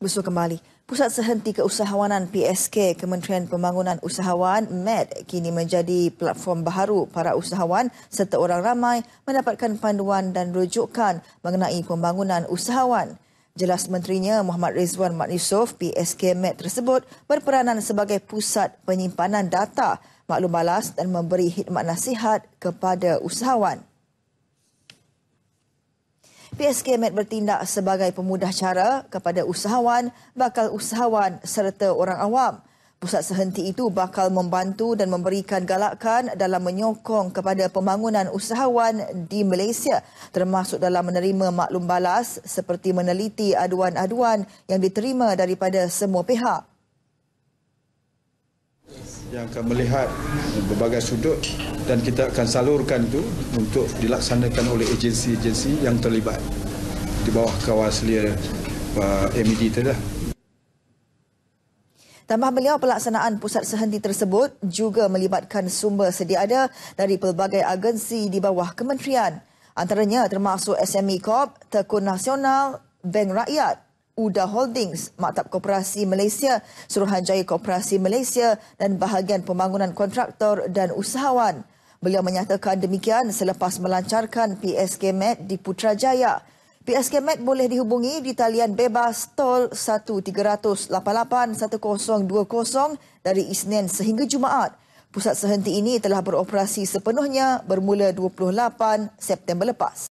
Besok kembali. Pusat Sehenti Keusahawanan PSK Kementerian Pembangunan Usahawan MED kini menjadi platform baharu para usahawan serta orang ramai mendapatkan panduan dan rujukan mengenai pembangunan usahawan. Jelas Menterinya Muhammad Rizwan Mat Yusof, PSK MED tersebut berperanan sebagai pusat penyimpanan data, maklum balas dan memberi khidmat nasihat kepada usahawan. PSK Med bertindak sebagai pemudah cara kepada usahawan, bakal usahawan serta orang awam. Pusat sehenti itu bakal membantu dan memberikan galakan dalam menyokong kepada pembangunan usahawan di Malaysia termasuk dalam menerima maklum balas seperti meneliti aduan-aduan yang diterima daripada semua pihak yang akan melihat berbagai sudut dan kita akan salurkan itu untuk dilaksanakan oleh agensi-agensi yang terlibat di bawah kawasan uh, MED tadi. Tambah beliau pelaksanaan pusat sehenti tersebut juga melibatkan sumber sedia ada dari pelbagai agensi di bawah kementerian. Antaranya termasuk SME Corp, Tekun Nasional, Bank Rakyat, UDA Holdings, Maktab Koperasi Malaysia, Suruhanjaya Koperasi Malaysia dan bahagian pembangunan kontraktor dan usahawan. Beliau menyatakan demikian selepas melancarkan PSK Med di Putrajaya. PSK Med boleh dihubungi di talian bebas tol 1388-1020 dari Isnin sehingga Jumaat. Pusat sehenti ini telah beroperasi sepenuhnya bermula 28 September lepas.